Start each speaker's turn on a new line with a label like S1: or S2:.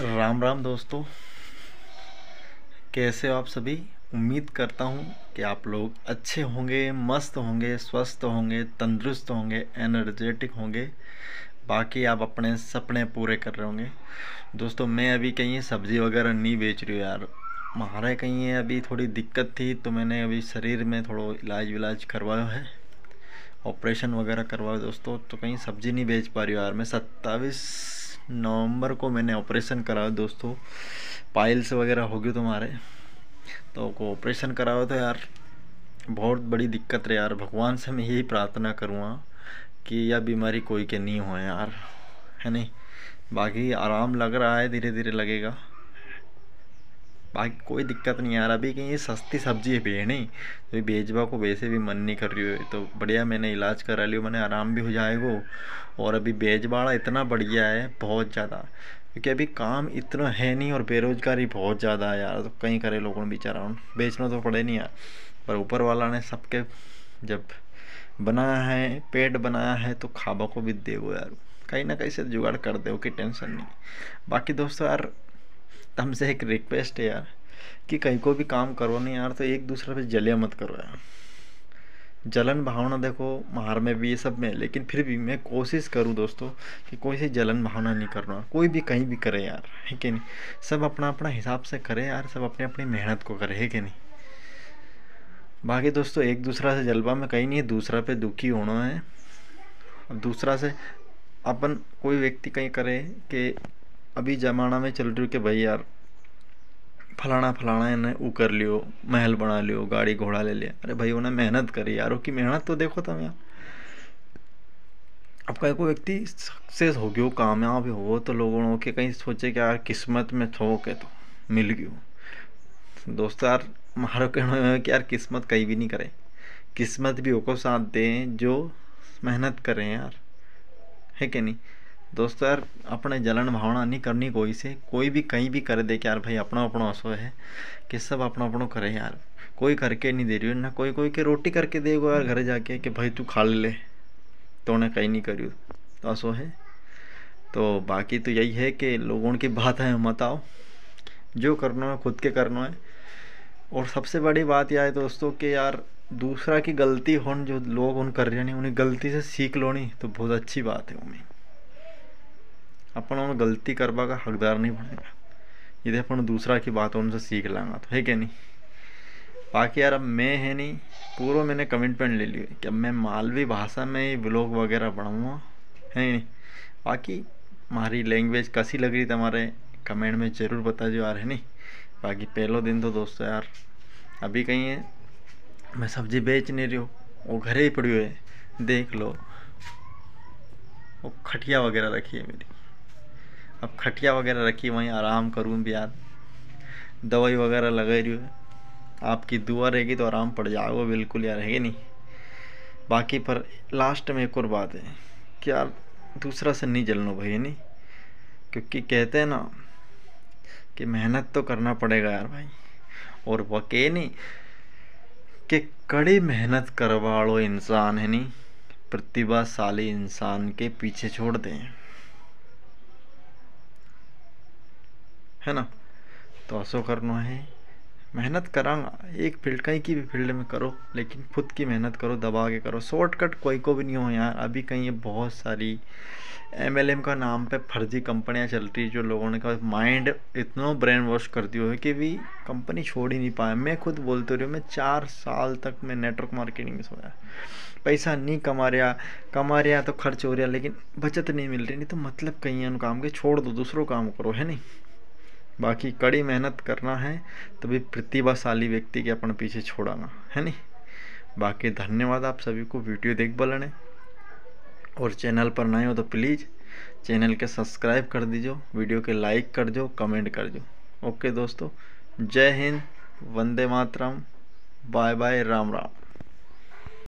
S1: राम राम दोस्तों कैसे हो आप सभी उम्मीद करता हूँ कि आप लोग अच्छे होंगे मस्त होंगे स्वस्थ होंगे तंदुरुस्त होंगे एनर्जेटिक होंगे बाकी आप अपने सपने पूरे कर रहे होंगे दोस्तों मैं अभी कहीं सब्ज़ी वगैरह नहीं बेच रही हूँ यार हमारे कहीं अभी थोड़ी दिक्कत थी तो मैंने अभी शरीर में थोड़ा इलाज विलाज करवाया है ऑपरेशन वगैरह करवाया दोस्तों तो कहीं सब्ज़ी नहीं बेच पा रही हूँ यार मैं सत्ताईस नवंबर को मैंने ऑपरेशन कराया दोस्तों पाइल्स वगैरह हो गए तुम्हारे तो को ऑपरेशन कराया था यार बहुत बड़ी दिक्कत रही यार भगवान से मैं यही प्रार्थना करूँगा कि यह बीमारी कोई के नहीं हो यार है नहीं बाकी आराम लग रहा है धीरे धीरे लगेगा बाकी कोई दिक्कत नहीं यार अभी कहीं सस्ती सब्जी है नहीं तो भेजवा को वैसे भी मन नहीं कर रही है तो बढ़िया मैंने इलाज करा लियो मैंने आराम भी हो जाएगा और अभी बेजबाड़ा इतना बढ़िया है बहुत ज़्यादा क्योंकि अभी काम इतना है नहीं और बेरोजगारी बहुत ज़्यादा है यार तो कहीं करे लोगों ने बेचारा बेचना तो पड़े नहीं यार पर ऊपर वाला ने सबके जब बनाया है पेट बनाया है तो खाबा को भी वो यार कहीं ना कहीं से जुगाड़ कर दे कि टेंशन नहीं बाकी दोस्तों यार हमसे एक रिक्वेस्ट है यार कि कहीं को भी काम करो ना यार तो एक दूसरे पे जले मत करो यार जलन भावना देखो महार में भी ये सब में लेकिन फिर भी मैं कोशिश करूँ दोस्तों कि कोई से जलन भावना नहीं करना कोई भी कहीं भी करे यार है कि नहीं सब अपना अपना हिसाब से करे यार सब अपनी अपनी मेहनत को करे है कि नहीं बाकी दोस्तों एक दूसरा से जलवा में कहीं नहीं दूसरा पे दुखी होना है दूसरा से अपन कोई व्यक्ति कहीं करे कि अभी ज़माना में चल रही हो कि भाई यार फलाना फलाना इन्हें वो कर लियो महल बना लियो गाड़ी घोड़ा ले लिया अरे भाई उन्हें मेहनत करी यार की मेहनत तो देखो तुम यार आपका कोई व्यक्ति सक्सेस हो गयो कामयाब हो तो लोगों के कहीं सोचे कि यार किस्मत में थो के तो मिल गयो दोस्त यार हमारा कहना है कि यार किस्मत कहीं भी नहीं करे किस्मत भी को साथ दें जो मेहनत करें यार है कि नहीं दोस्तों यार अपने जलन भावना नहीं करनी कोई से कोई भी कहीं भी कर दे कि यार भाई अपना अपना असो है कि सब अपना अपना करे यार कोई करके नहीं दे रही ना कोई कोई के रोटी करके देगा यार घर जाके कि भाई तू खा ले तो उन्हें कहीं नहीं करी तो असो है तो बाकी तो यही है कि लोगों की बात है मत आओ जो करना है खुद के करना है और सबसे बड़ी बात यह है दोस्तों कि यार दूसरा की गलती होन जो लोग उन कर रहे हैं उन्हें गलती से सीख लो नहीं तो बहुत अच्छी बात है उम्मीद अपन और गलती करवा का हकदार नहीं बनेगा यदि अपन दूसरा की बात उनसे सीख लांगा तो है क्या नहीं बाकी यार अब मैं है नहीं पूरा मैंने कमिटमेंट ले ली कि अब मैं मालवी भाषा में ही ब्लॉग वगैरह बढ़ाऊँगा है नहीं बाकी हमारी लैंग्वेज कैसी लग रही तुम्हारे कमेंट में ज़रूर बता जो यार है नहीं बाकी पहलो दिन तो दोस्तों यार अभी कहीं है मैं सब्जी बेच नहीं रही हूँ वो घरे ही पड़ी हुई है देख लो वो खटिया वगैरह रखी है मेरी अब खटिया वगैरह रखी वहीं आराम करूँ भी यार दवाई वगैरह लगा रही है आपकी दुआ रहेगी तो आराम पड़ जाओ बिल्कुल यार है नहीं बाकी पर लास्ट में एक और बात है कि यार दूसरा से नहीं जलना भाई है नहीं क्योंकि कहते हैं ना कि मेहनत तो करना पड़ेगा यार भाई और वह के नहीं कि कड़ी मेहनत करवाड़ो इंसान है नहीं प्रतिभाशाली इंसान के पीछे छोड़ दें है ना तो ऐसा करना है मेहनत करांगा एक फील्ड कहीं की भी फील्ड में करो लेकिन खुद की मेहनत करो दबा के करो शॉर्टकट कोई को भी नहीं हो यार अभी कहीं ये बहुत सारी एम का नाम पे फर्जी कंपनियां चल रही जो लोगों ने कहा माइंड इतना ब्रेन वॉश कर दिया है कि भी कंपनी छोड़ ही नहीं पाया मैं खुद बोलते रही मैं चार साल तक मैं नेटवर्क मार्केटिंग में सोया पैसा नहीं कमा रहा कमा रहा तो खर्च हो रहा लेकिन बचत नहीं मिल रही नहीं तो मतलब कहीं उन काम के छोड़ दो दूसरों काम करो है नहीं बाकी कड़ी मेहनत करना है तभी प्रतिभाशाली व्यक्ति के अपन पीछे छोड़ाना है नहीं बाकी धन्यवाद आप सभी को वीडियो देख बलने और चैनल पर नए हो तो प्लीज़ चैनल के सब्सक्राइब कर दीजो वीडियो के लाइक कर दो कमेंट कर दो ओके दोस्तों जय हिंद वंदे मातरम बाय बाय राम राम